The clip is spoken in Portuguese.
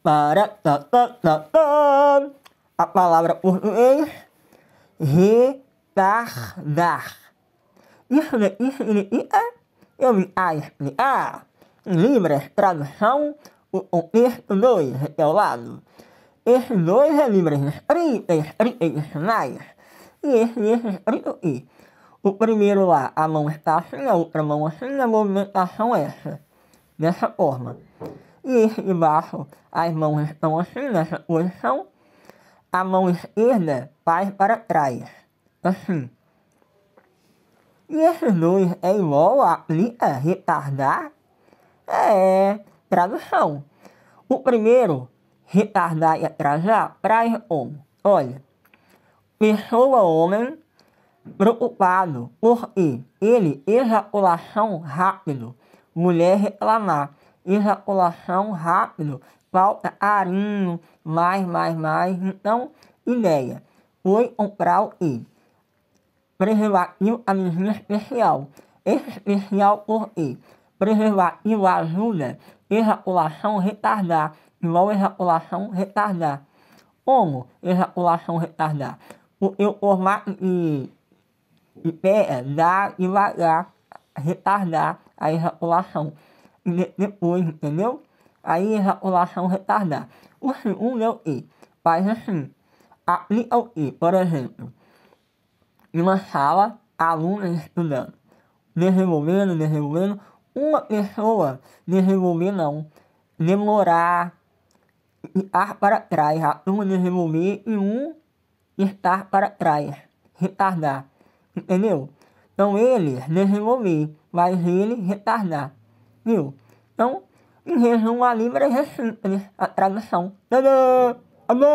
Para, ta, ta, ta. A palavra português retardar. Isso daqui significa eu me ah, a ah. explicar. Libras, tradução, o contexto 2 ao lado. Esse 2 é Libras escritas, e dicionais. E esse esse escrito aqui. O primeiro lá, a mão está assim, a outra mão assim, a movimentação é essa. Dessa forma e embaixo as mãos estão assim nessa né? posição. A mão esquerda faz para trás, assim. E esses dois é igual a aplica retardar? É, tradução. O primeiro, retardar e atrasar, traz como? Olha, pessoa homem preocupado porque ele ejaculação rápido, mulher reclamar ejaculação rápido, falta é carinho, mais, mais, mais. Então, ideia, foi comprar e preservativo a especial. Especial por quê? Preservativo ajuda ejaculação retardar, igual ejaculação retardar. Como ejaculação retardar? Porque o formato de, de pé dá devagar, retardar a ejaculação depois, entendeu? Aí ejaculação retardada. O segundo é o I. Faz assim. Aplica o I, é por exemplo. Em uma sala, alunos é estudando. Desenvolvendo, desenvolvendo. Uma pessoa desenvolver não. Demorar. Ficar para trás. A turma desenvolver e um estar para trás. Retardar. Entendeu? Então ele desenvolver, mas ele retardar viu? Então, em resumo, a Libra é a tradução. Tadã! Amém!